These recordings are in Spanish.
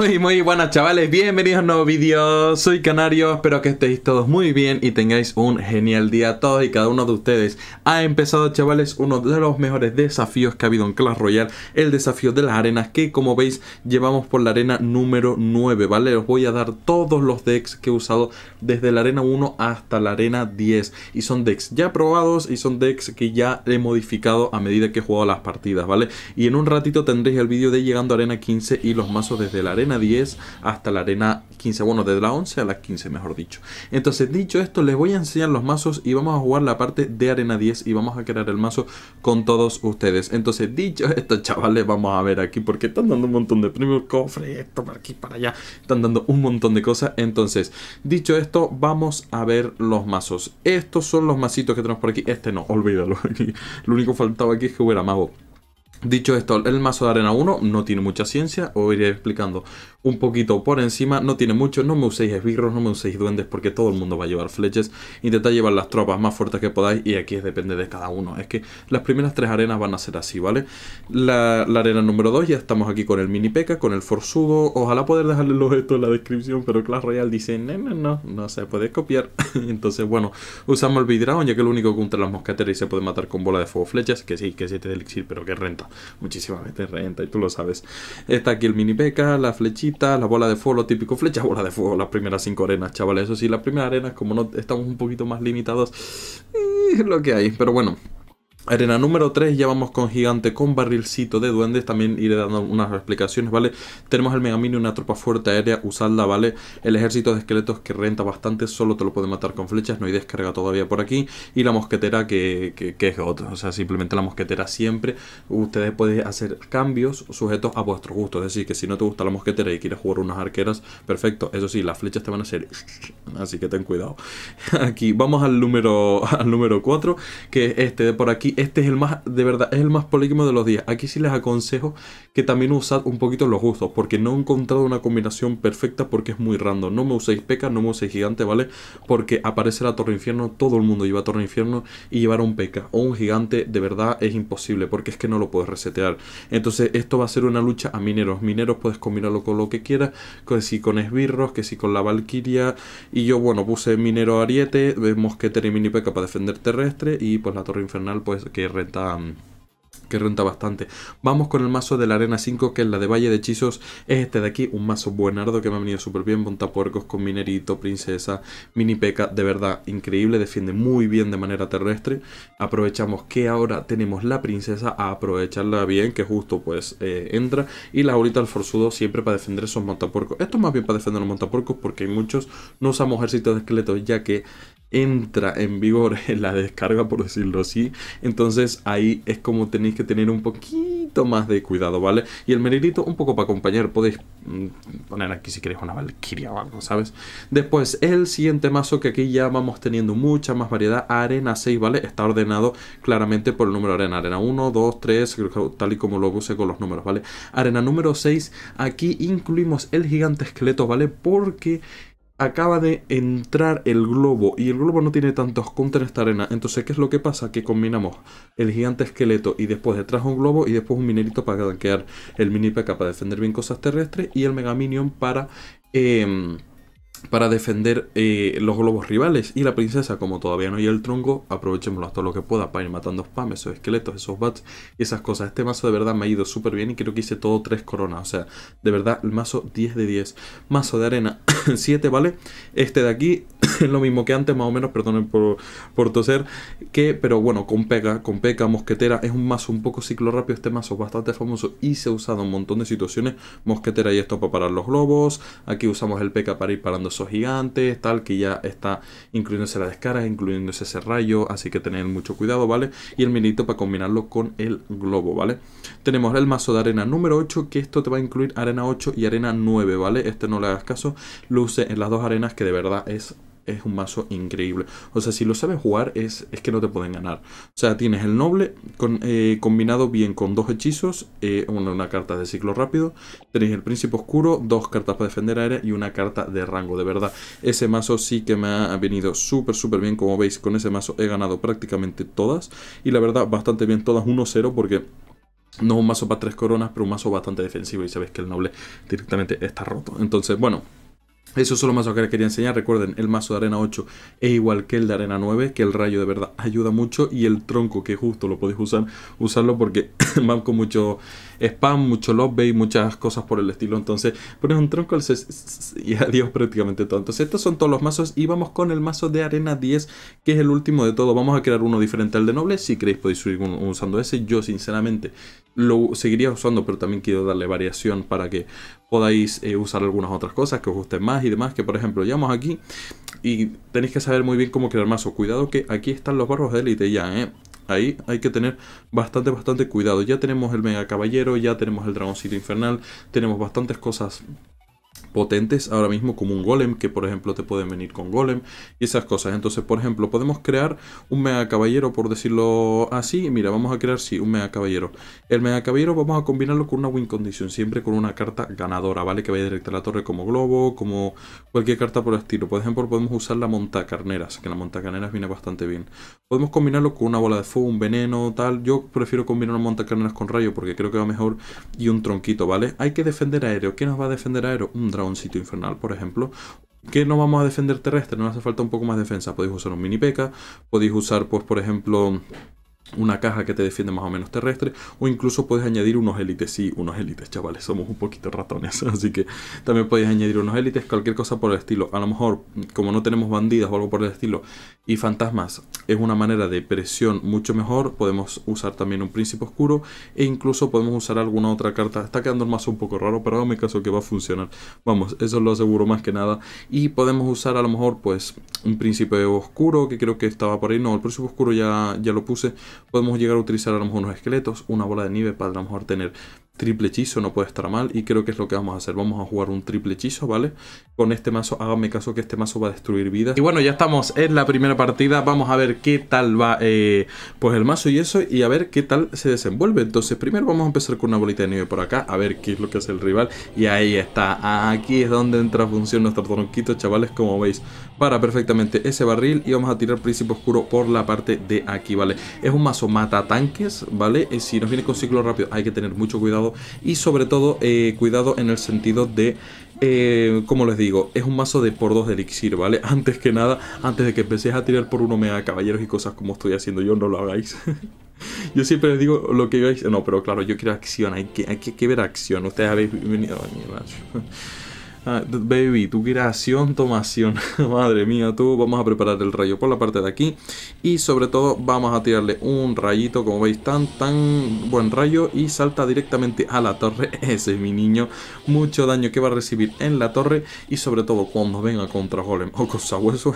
Muy, muy buenas chavales, bienvenidos a un nuevo vídeo, soy Canario, espero que estéis todos muy bien y tengáis un genial día todos y cada uno de ustedes. Ha empezado chavales uno de los mejores desafíos que ha habido en Clash Royale, el desafío de las arenas que como veis llevamos por la arena número 9, ¿vale? Os voy a dar todos los decks que he usado desde la arena 1 hasta la arena 10 y son decks ya probados y son decks que ya he modificado a medida que he jugado las partidas, ¿vale? Y en un ratito tendréis el vídeo de llegando a arena 15 y los mazos desde la arena 10 hasta la arena 15, bueno, desde la 11 a la 15 mejor dicho. Entonces, dicho esto, les voy a enseñar los mazos y vamos a jugar la parte de arena 10 y vamos a crear el mazo con todos ustedes. Entonces, dicho esto, chavales, vamos a ver aquí porque están dando un montón de premios, cofre, esto para aquí, para allá, están dando un montón de cosas. Entonces, dicho esto, vamos a ver los mazos. Estos son los masitos que tenemos por aquí. Este no, olvídalo. Lo único que faltaba aquí es que hubiera mago. Dicho esto, el mazo de arena 1 no tiene mucha ciencia, os iré explicando un poquito por encima, no tiene mucho, no me uséis esbirros, no me uséis duendes porque todo el mundo va a llevar flechas, intentad llevar las tropas más fuertes que podáis y aquí depende de cada uno, es que las primeras tres arenas van a ser así, ¿vale? La, arena número 2 ya estamos aquí con el mini peca, con el forzudo, ojalá poder dejarle los esto en la descripción, pero Clash Royale dice, no, no, no, no se puede copiar, entonces bueno, usamos el bidraón ya que el único contra las mosqueteras y se puede matar con bola de fuego flechas, que sí, que 7 este elixir, pero que renta. Muchísimas veces renta y tú lo sabes. Está aquí el mini peca, la flechita, la bola de fuego, lo típico flecha, bola de fuego, las primeras cinco arenas, chavales. Eso sí, las primeras arenas, como no estamos un poquito más limitados, lo que hay, pero bueno. Arena número 3, ya vamos con gigante con barrilcito de duendes, también iré dando unas explicaciones, ¿vale? Tenemos el megaminio una tropa fuerte aérea, usadla, ¿vale? El ejército de esqueletos que renta bastante, solo te lo puede matar con flechas, no hay descarga todavía por aquí. Y la mosquetera que, es otra, o sea, simplemente la mosquetera siempre. Ustedes pueden hacer cambios sujetos a vuestro gusto, es decir, que si no te gusta la mosquetera y quieres jugar unas arqueras, perfecto. Eso sí, las flechas te van a hacer, así que ten cuidado. Aquí vamos al número, al número 4, que es este de por aquí este es el más, de verdad, es el más polígono de los días. Aquí sí les aconsejo que también usad un poquito los gustos, porque no he encontrado una combinación perfecta porque es muy random. No me uséis peca, no me uséis gigante, ¿vale? Porque aparece la Torre Infierno, todo el mundo lleva Torre Infierno y llevar un peca o un gigante de verdad es imposible, porque es que no lo puedes resetear. Entonces esto va a ser una lucha a mineros. Mineros puedes combinarlo con lo que quieras, que si con esbirros, que si con la valquiria Y yo, bueno, puse minero ariete, que y mini peca para defender terrestre y pues la Torre Infernal pues que renta bastante. Vamos con el mazo de la arena 5, que es la de Valle de Hechizos. Es este de aquí, un mazo buenardo que me ha venido súper bien. Montapuercos con minerito, princesa, mini peca, de verdad increíble. Defiende muy bien de manera terrestre. Aprovechamos que ahora tenemos la princesa a aprovecharla bien, que justo pues eh, entra. Y la ahorita el forzudo siempre para defender esos montapuercos. Esto es más bien para defender los montapuercos porque hay muchos. No usamos ejércitos de esqueletos ya que entra en vigor la descarga, por decirlo así. Entonces ahí es como tenéis que tener un poquito más de cuidado, ¿vale? Y el meridito un poco para acompañar, podéis mm, poner aquí si queréis una valquiria o algo, ¿sabes? Después, el siguiente mazo que aquí ya vamos teniendo mucha más variedad, arena 6, ¿vale? Está ordenado claramente por el número arena, arena 1, 2, 3, tal y como lo puse con los números, ¿vale? Arena número 6, aquí incluimos el gigante esqueleto, ¿vale? Porque acaba de entrar el globo y el globo no tiene tantos contra esta arena. Entonces, ¿qué es lo que pasa? Que combinamos el gigante esqueleto y después detrás un globo y después un minerito para tanquear el mini PK para defender bien cosas terrestres y el Mega Minion para... Eh, para defender eh, los globos rivales. Y la princesa, como todavía no hay el tronco, aprovechémoslo todo lo que pueda para ir matando spam, esos esqueletos, esos bats y esas cosas. Este mazo de verdad me ha ido súper bien y creo que hice todo tres coronas. O sea, de verdad, el mazo 10 de 10. Mazo de arena 7, ¿vale? Este de aquí es lo mismo que antes, más o menos, perdonen por, por toser. Que, pero bueno, con pega, con peca, mosquetera. Es un mazo un poco ciclo rápido. Este mazo es bastante famoso y se ha usado en un montón de situaciones. Mosquetera y esto para parar los globos. Aquí usamos el peca para ir parando gigantes, tal, que ya está incluyéndose la descarga incluyéndose ese rayo, así que tener mucho cuidado, ¿vale? Y el minito para combinarlo con el globo, ¿vale? Tenemos el mazo de arena número 8, que esto te va a incluir arena 8 y arena 9, ¿vale? Este no le hagas caso, luce en las dos arenas que de verdad es es un mazo increíble. O sea, si lo sabes jugar, es, es que no te pueden ganar. O sea, tienes el noble eh, combinado bien con dos hechizos, eh, una, carta de ciclo rápido. Tenéis el príncipe oscuro, dos cartas para defender aérea y una carta de rango. De verdad, ese mazo sí que me ha venido súper, súper bien. Como veis, con ese mazo he ganado prácticamente todas. Y la verdad, bastante bien todas 1-0 porque... No es un mazo para tres coronas, pero un mazo bastante defensivo y sabéis que el noble directamente está roto. Entonces, bueno, eso es solo más que les quería enseñar. Recuerden, el mazo de arena 8 es igual que el de arena 9, que el rayo de verdad ayuda mucho. Y el tronco, que justo lo podéis usar, usarlo porque van con mucho spam, mucho lobby muchas cosas por el estilo. Entonces pones un tronco y adiós prácticamente todo. Entonces estos son todos los mazos y vamos con el mazo de arena 10 que es el último de todo. Vamos a crear uno diferente al de noble. Si queréis podéis subir usando ese. Yo sinceramente lo seguiría usando pero también quiero darle variación para que podáis eh, usar algunas otras cosas que os gusten más y demás. Que por ejemplo llevamos aquí y tenéis que saber muy bien cómo crear mazos Cuidado que aquí están los barros de élite ya, ¿eh? Ahí hay que tener bastante, bastante cuidado. Ya tenemos el Mega Caballero, ya tenemos el Dragoncito Infernal, tenemos bastantes cosas potentes ahora mismo como un golem, que por ejemplo te pueden venir con golem y esas cosas. Entonces, por ejemplo, podemos crear un mega caballero, por decirlo así. Mira, vamos a crear, sí, un mega caballero. El mega caballero vamos a combinarlo con una win condition, siempre con una carta ganadora, ¿vale? Que vaya directa a la torre como globo, como cualquier carta por el estilo. Por ejemplo, podemos usar la monta carneras que la monta montacarneras viene bastante bien. Podemos combinarlo con una bola de fuego, un veneno, tal. Yo prefiero combinar una montacarneras con rayo porque creo que va mejor y un tronquito, ¿vale? Hay que defender aéreo. ¿Qué nos va a defender aéreo? Un a un sitio infernal, por ejemplo. Que no vamos a defender terrestre? Nos hace falta un poco más de defensa. Podéis usar un mini peca, podéis usar, pues, por ejemplo, una caja que te defiende más o menos terrestre o incluso puedes añadir unos élites sí unos élites chavales somos un poquito ratones así que también podéis añadir unos élites cualquier cosa por el estilo a lo mejor como no tenemos bandidas o algo por el estilo y fantasmas es una manera de presión mucho mejor. Podemos usar también un príncipe oscuro e incluso podemos usar alguna otra carta. Está quedando el mazo un poco raro, pero a mi caso que va a funcionar. Vamos, eso lo aseguro más que nada. Y podemos usar a lo mejor pues un príncipe oscuro que creo que estaba por ahí. No, el príncipe oscuro ya, ya lo puse. Podemos llegar a utilizar a lo mejor unos esqueletos, una bola de nieve para a lo mejor tener triple hechizo no puede estar mal y creo que es lo que vamos a hacer. Vamos a jugar un triple hechizo, ¿vale? Con este mazo, háganme caso que este mazo va a destruir vidas. Y bueno, ya estamos en la primera partida, vamos a ver qué tal va eh, pues el mazo y eso y a ver qué tal se desenvuelve. Entonces primero vamos a empezar con una bolita de nieve por acá, a ver qué es lo que hace el rival y ahí está. Aquí es donde entra a función nuestro tronquito, chavales, como veis para perfectamente ese barril y vamos a tirar Príncipe Oscuro por la parte de aquí, ¿vale? Es un mazo mata tanques, ¿vale? Eh, si nos viene con ciclo rápido hay que tener mucho cuidado y sobre todo eh, cuidado en el sentido de... Eh, como les digo, es un mazo de por dos de elixir, ¿vale? Antes que nada, antes de que empecéis a tirar por uno mega caballeros y cosas como estoy haciendo yo, no lo hagáis. yo siempre les digo lo que yo... No, pero claro, yo quiero acción, hay que, hay ver acción. Ustedes habéis venido... a Ah, baby, tu creación, tomación Madre mía, tú vamos a preparar el rayo por la parte de aquí. Y sobre todo vamos a tirarle un rayito, como veis, tan, tan buen rayo. Y salta directamente a la torre. Ese es mi niño. Mucho daño que va a recibir en la torre. Y sobre todo cuando venga contra Golem o oh, con Sabueso,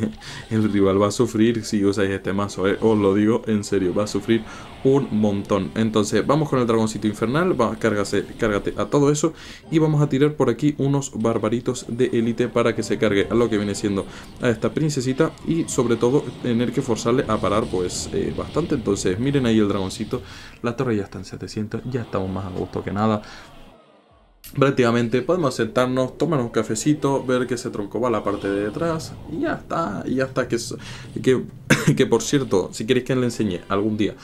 el rival va a sufrir si usáis este mazo. Eh. Os lo digo en serio, va a sufrir un montón. Entonces vamos con el dragoncito infernal. Va, cárgate a todo eso. Y vamos a tirar por aquí uno barbaritos de élite para que se cargue a lo que viene siendo a esta princesita y sobre todo tener que forzarle a parar pues eh, bastante. Entonces miren ahí el dragoncito, la torre ya está en 700, ya estamos más a gusto que nada. Prácticamente podemos sentarnos, tomar un cafecito, ver que se troncó va la parte de detrás y ya está, y ya está. Que, que, que por cierto, si queréis que le enseñe algún día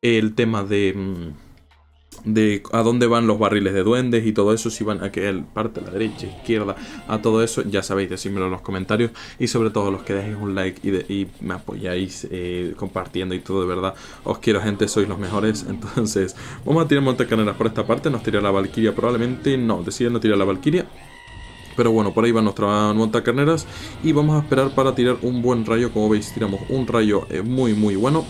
el tema de... Mm, de a dónde van los barriles de duendes y todo eso, si van a qué parte, a la derecha, izquierda, a todo eso, ya sabéis, decídmelo en los comentarios y sobre todo los que dejéis un like y, me apoyáis eh, compartiendo y todo, de verdad, os quiero gente, sois los mejores, entonces vamos a tirar montacarneras por esta parte, nos tira la valquiria probablemente, no, deciden no tirar la valquiria pero bueno, por ahí va nuestra montacarneras y vamos a esperar para tirar un buen rayo. Como veis, tiramos un rayo eh, muy, muy bueno.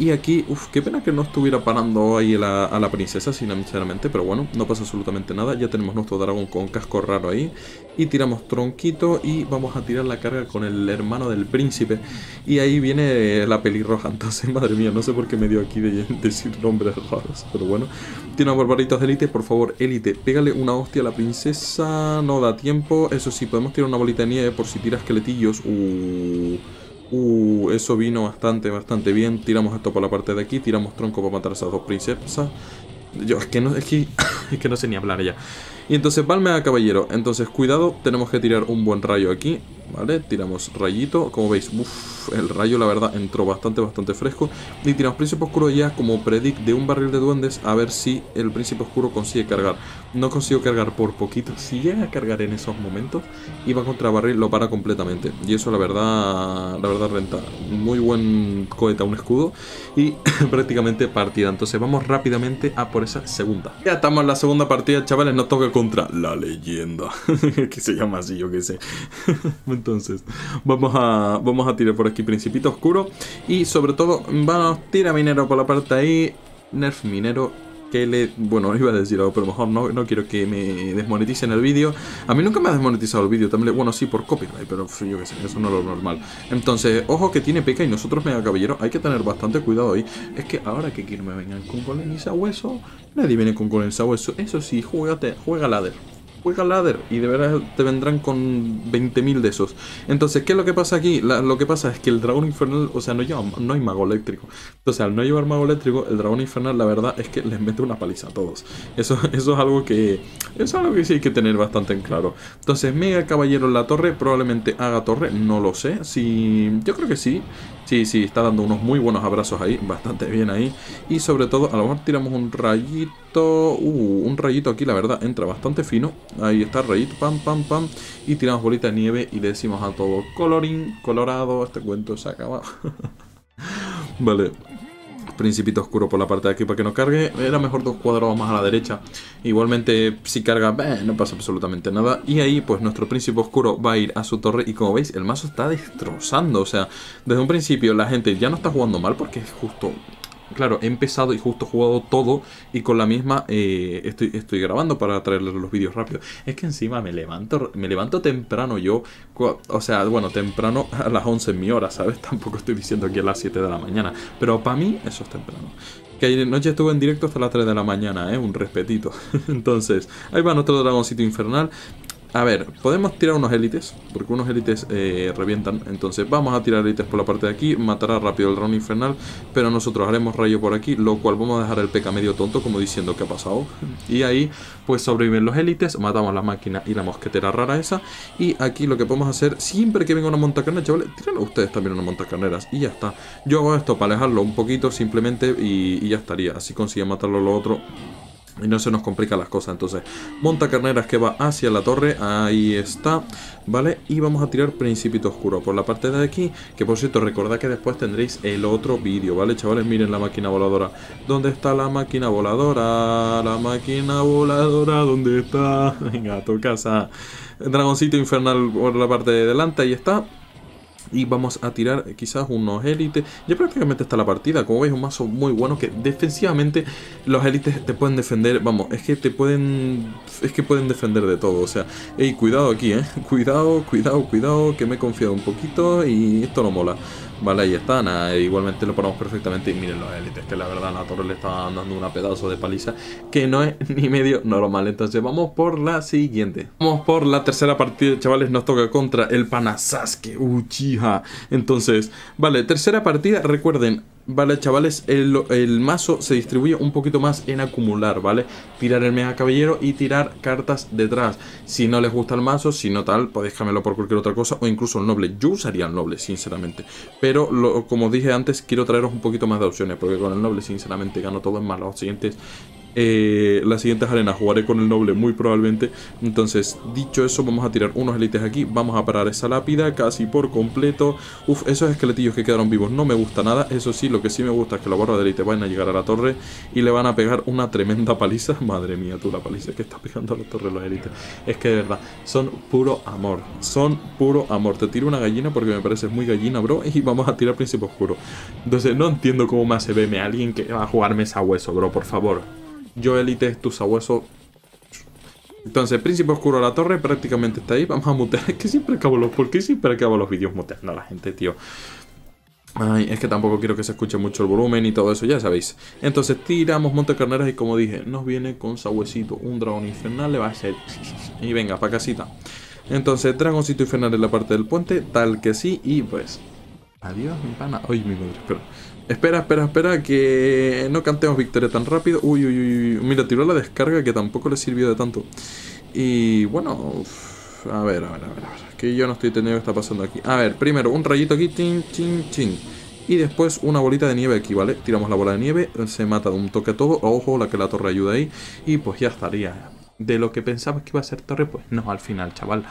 Y aquí, uff, qué pena que no estuviera parando ahí a la princesa, sinceramente, pero bueno, no pasa absolutamente nada. Ya tenemos nuestro dragón con casco raro ahí. Y tiramos tronquito y vamos a tirar la carga con el hermano del príncipe. Y ahí viene la pelirroja, entonces, madre mía, no sé por qué me dio aquí de, decir nombres raros, pero bueno. Tiene barbaritas de élite, por favor, élite, pégale una hostia a la princesa, no da tiempo. Eso sí, podemos tirar una bolita de nieve por si tira esqueletillos. Uh... Uh, eso vino bastante, bastante bien. Tiramos esto por la parte de aquí. Tiramos tronco para matar a esas dos princesas. Yo, es que no, es que, es que no sé ni hablar ya. Y entonces palme a caballero. Entonces, cuidado, tenemos que tirar un buen rayo aquí. ¿Vale? Tiramos rayito. Como veis, uff, el rayo la verdad entró bastante, bastante fresco. Y tiramos príncipe oscuro ya como predict de un barril de duendes a ver si el príncipe oscuro consigue cargar. No consigo cargar por poquito. Si llega a cargar en esos momentos, y va contra barril, lo para completamente. Y eso la verdad, la verdad renta. Muy buen cohete un escudo y prácticamente partida. Entonces vamos rápidamente a por esa segunda. Ya estamos en la segunda partida, chavales. Nos toca el contra la leyenda, que se llama así, yo que sé. Entonces, vamos a, vamos a tirar por aquí Principito Oscuro y sobre todo, vamos, tira minero por la parte ahí, nerf minero que le... Bueno, iba a decir algo, pero mejor no, no quiero que me desmoneticen el vídeo. A mí nunca me ha desmonetizado el vídeo, también... bueno, sí, por copyright, pero yo qué sé, eso no es lo normal. Entonces, ojo que tiene peca y nosotros, mega caballero, hay que tener bastante cuidado ahí. Es que ahora que quiero me vengan con con hueso, hueso, nadie viene con con hueso. hueso. Eso sí, juega lader juega ladder y de verdad te vendrán con 20.000 de esos. Entonces, ¿qué es lo que pasa aquí? lo que pasa es que el dragón infernal, o sea, no, lleva, no hay mago eléctrico. Entonces, al no llevar mago eléctrico, el dragón infernal, la verdad es que les mete una paliza a todos. Eso, eso es algo que eso es algo que sí hay que tener bastante en claro. Entonces, mega caballero en la torre, probablemente haga torre, no lo sé. Si, yo creo que sí. Sí, sí, está dando unos muy buenos abrazos ahí, bastante bien ahí. Y sobre todo, a lo mejor tiramos un rayito, uh, un rayito aquí, la verdad, entra bastante fino. Ahí está, rayito, pam, pam, pam. Y tiramos bolita de nieve y le decimos a todo, colorín, colorado, este cuento se acabado vale. Principito oscuro por la parte de aquí para que no cargue. Era mejor dos cuadrados más a la derecha. Igualmente, si carga, eh, no pasa absolutamente nada. Y ahí, pues nuestro príncipe oscuro va a ir a su torre. Y como veis, el mazo está destrozando. O sea, desde un principio la gente ya no está jugando mal porque es justo Claro, he empezado y justo jugado todo y con la misma eh, estoy, estoy grabando para traerles los vídeos rápidos Es que encima me levanto, me levanto temprano yo, o sea, bueno, temprano a las 11 en mi hora, ¿sabes? Tampoco estoy diciendo que a las 7 de la mañana, pero para mí eso es temprano. Que ayer noche estuve en directo hasta las 3 de la mañana, ¿eh? Un respetito. Entonces, ahí va nuestro dragoncito infernal. A ver, podemos tirar unos élites, porque unos élites eh, revientan. Entonces vamos a tirar élites por la parte de aquí, matará rápido el round infernal, pero nosotros haremos rayo por aquí, lo cual vamos a dejar el peca medio tonto, como diciendo que ha pasado. Y ahí, pues sobreviven los élites, matamos la máquina y la mosquetera rara esa. Y aquí lo que podemos hacer, siempre que venga una montacarnera, chavales, tiran ustedes también una montacarneras y ya está. Yo hago esto para alejarlo un poquito simplemente y, y ya estaría. Así consigue matarlo lo otro y no se nos complica las cosas, entonces monta carneras que va hacia la torre, ahí está, ¿vale? Y vamos a tirar Principito Oscuro por la parte de aquí, que por cierto, recordad que después tendréis el otro vídeo, ¿vale? Chavales, miren la máquina voladora, ¿dónde está la máquina voladora? La máquina voladora, ¿dónde está? Venga, a tu casa, Dragoncito Infernal por la parte de delante, ahí está y vamos a tirar quizás unos élites. Ya prácticamente está la partida. Como veis, un mazo muy bueno que defensivamente los élites te pueden defender. Vamos, es que te pueden... Es que pueden defender de todo. O sea, cuidado aquí, ¿eh? Cuidado, cuidado, cuidado, que me he confiado un poquito y esto no mola. Vale, ahí está eh, igualmente lo ponemos perfectamente. Y miren los élites, que la verdad la torre le está dando una pedazo de paliza que no es ni medio normal. Entonces vamos por la siguiente. Vamos por la tercera partida, chavales. Nos toca contra el Panasasuke Uchiha. Entonces, vale, tercera partida. Recuerden, Vale, chavales, el, mazo se distribuye un poquito más en acumular, ¿vale? Tirar el mega caballero y tirar cartas detrás. Si no les gusta el mazo, si no tal, podéis pues déjamelo por cualquier otra cosa o incluso el noble. Yo usaría el noble, sinceramente. Pero, como dije antes, quiero traeros un poquito más de opciones porque con el noble, sinceramente, gano todo en más los siguientes eh, las siguientes arenas jugaré con el noble muy probablemente Entonces, dicho eso, vamos a tirar unos élites aquí Vamos a parar esa lápida casi por completo Uf, esos esqueletillos que quedaron vivos no me gusta nada Eso sí, lo que sí me gusta es que los barros de élites van a llegar a la torre Y le van a pegar una tremenda paliza Madre mía, tú la paliza que está pegando a la torre los élites Es que de verdad, son puro amor Son puro amor Te tiro una gallina porque me parece muy gallina, bro Y vamos a tirar príncipe oscuro Entonces, no entiendo cómo se ve verme alguien que va a jugarme esa hueso, bro, por favor yo élite, tu sabueso. Entonces, Príncipe Oscuro de la torre prácticamente está ahí. Vamos a mutear. Es que siempre acabo los... ¿Por qué siempre acabo los vídeos muteando a la gente, tío? Ay, es que tampoco quiero que se escuche mucho el volumen y todo eso, ya sabéis. Entonces tiramos carneras. y como dije, nos viene con sabuesito. Un dragón infernal le va a ser Y venga, pa' casita. Entonces, dragoncito infernal en la parte del puente, tal que sí. Y pues, Adiós, mi pana. Ay, mi madre, espera. Espera, espera, espera, que no cantemos victoria tan rápido. Uy, uy, uy. Mira, tiró la descarga que tampoco le sirvió de tanto. Y bueno, a, ver, a ver, a ver, a ver. Que yo no estoy teniendo Qué está pasando aquí. A ver, primero un rayito aquí, chin, chin, chin. Y después una bolita de nieve aquí, ¿vale? Tiramos la bola de nieve, se mata de un toque a todo. Ojo, la que la torre ayuda ahí. Y pues ya estaría. De lo que pensaba que iba a ser torre, pues no, al final, chaval.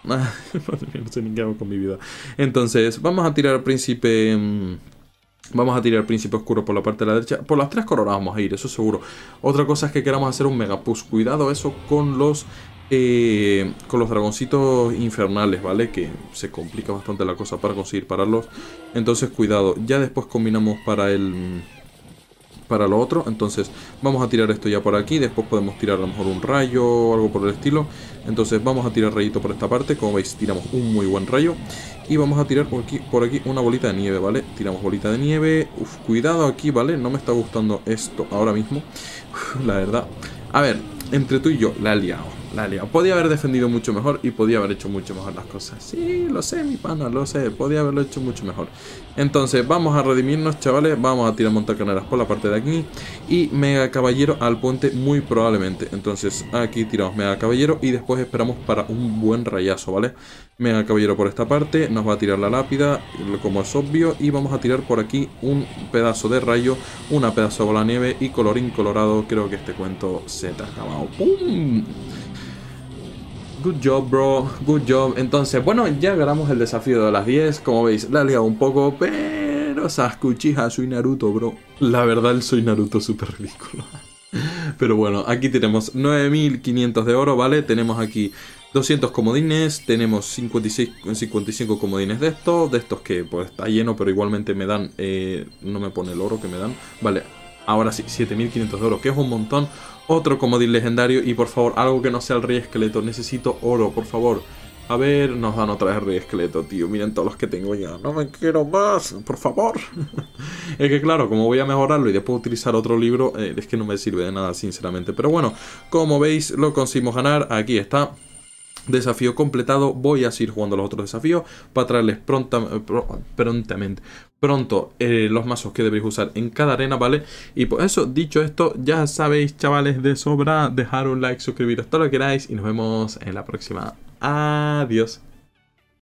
no sé ni qué con mi vida. Entonces, vamos a tirar al príncipe... Mm, vamos a tirar al Príncipe Oscuro por la parte de la derecha. Por las tres coronas vamos a ir, eso seguro. Otra cosa es que queramos hacer un Megapus. Cuidado eso con los... Eh, con los dragoncitos infernales, ¿vale? Que se complica bastante la cosa para conseguir pararlos. Entonces, cuidado. Ya después combinamos para el... Mm, para lo otro. Entonces vamos a tirar esto ya por aquí. Después podemos tirar a lo mejor un rayo o algo por el estilo. Entonces vamos a tirar rayito por esta parte. Como veis tiramos un muy buen rayo. Y vamos a tirar por aquí, por aquí una bolita de nieve, ¿vale? Tiramos bolita de nieve. cuidado aquí, ¿vale? No me está gustando esto ahora mismo. la verdad. A ver, entre tú y yo la he liado la Podía haber defendido mucho mejor y podía haber hecho mucho mejor las cosas. Sí, lo sé, mi pana, lo sé. Podía haberlo hecho mucho mejor. Entonces, vamos a redimirnos, chavales. Vamos a tirar montacaneras por la parte de aquí. Y mega caballero al puente muy probablemente. Entonces, aquí tiramos mega caballero y después esperamos para un buen rayazo, ¿vale? Mega caballero por esta parte. Nos va a tirar la lápida, como es obvio. Y vamos a tirar por aquí un pedazo de rayo, una pedazo de bola nieve y colorín colorado. Creo que este cuento se te ha acabado. ¡Pum! Good job, bro. Good job. Entonces, bueno, ya ganamos el desafío de las 10. Como veis, la he liado un poco, pero cuchijas soy Naruto, bro. La verdad, soy Naruto súper ridículo. Pero bueno, aquí tenemos 9500 de oro, ¿vale? Tenemos aquí 200 comodines, tenemos 56, 55 comodines de estos, de estos que pues está lleno, pero igualmente me dan, eh, no me pone el oro que me dan. Vale, ahora sí, 7500 de oro, que es un montón. Otro comodín legendario y por favor, algo que no sea el rey esqueleto. Necesito oro, por favor. A ver, nos dan otra vez el rey esqueleto, tío. Miren todos los que tengo ya. No me quiero más, por favor. es que claro, como voy a mejorarlo y después utilizar otro libro, eh, es que no me sirve de nada, sinceramente. Pero bueno, como veis, lo conseguimos ganar. Aquí está. Desafío completado, voy a seguir jugando los otros desafíos para traerles prontamente, pronto eh, los mazos que debéis usar en cada arena, ¿vale? Y por eso, dicho esto, ya sabéis, chavales, de sobra, dejar un like, suscribiros, todo lo que queráis y nos vemos en la próxima. Adiós.